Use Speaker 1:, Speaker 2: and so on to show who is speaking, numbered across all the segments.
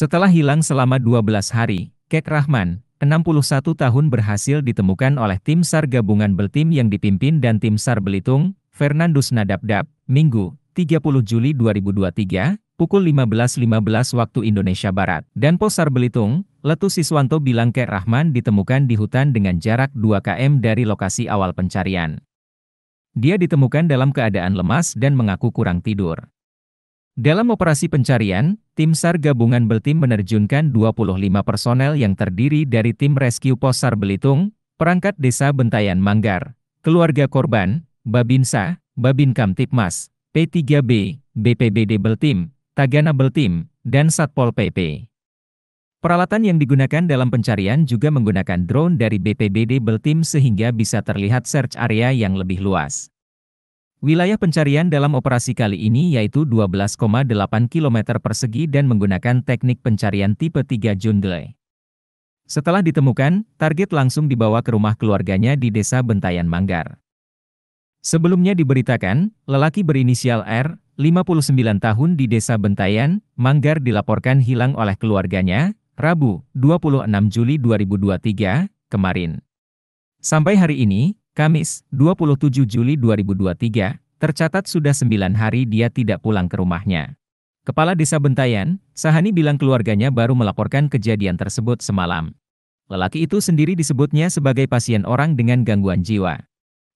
Speaker 1: Setelah hilang selama 12 hari, Kek Rahman, 61 tahun berhasil ditemukan oleh tim SAR gabungan Beltim yang dipimpin dan tim SAR Belitung, Fernandus Nadabdab, Minggu, 30 Juli 2023, pukul 15.15 .15 waktu Indonesia Barat. Dan Posar Belitung, Letu Siswanto bilang Kek Rahman ditemukan di hutan dengan jarak 2 km dari lokasi awal pencarian. Dia ditemukan dalam keadaan lemas dan mengaku kurang tidur. Dalam operasi pencarian, tim SAR gabungan Beltim menerjunkan 25 personel yang terdiri dari tim Rescue Pos SAR Belitung, perangkat desa Bentayan Manggar, keluarga korban, Babinsa, Babinkam Tipmas, P3B, BPBD Beltim, Tagana Beltim, dan Satpol PP. Peralatan yang digunakan dalam pencarian juga menggunakan drone dari BPBD Beltim sehingga bisa terlihat search area yang lebih luas. Wilayah pencarian dalam operasi kali ini yaitu 12,8 km persegi dan menggunakan teknik pencarian tipe 3 Jundle. Setelah ditemukan, target langsung dibawa ke rumah keluarganya di desa Bentayan Manggar. Sebelumnya diberitakan, lelaki berinisial R, 59 tahun di desa Bentayan, Manggar dilaporkan hilang oleh keluarganya, Rabu, 26 Juli 2023, kemarin. Sampai hari ini, Kamis, 27 Juli 2023, tercatat sudah sembilan hari dia tidak pulang ke rumahnya. Kepala Desa Bentayan, Sahani bilang keluarganya baru melaporkan kejadian tersebut semalam. Lelaki itu sendiri disebutnya sebagai pasien orang dengan gangguan jiwa.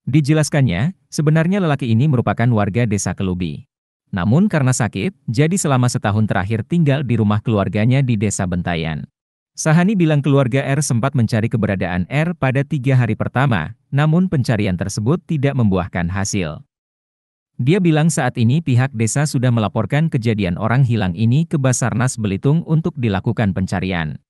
Speaker 1: Dijelaskannya, sebenarnya lelaki ini merupakan warga Desa Kelubi. Namun karena sakit, jadi selama setahun terakhir tinggal di rumah keluarganya di Desa Bentayan. Sahani bilang keluarga R sempat mencari keberadaan R pada tiga hari pertama, namun pencarian tersebut tidak membuahkan hasil. Dia bilang saat ini pihak desa sudah melaporkan kejadian orang hilang ini ke Basarnas Belitung untuk dilakukan pencarian.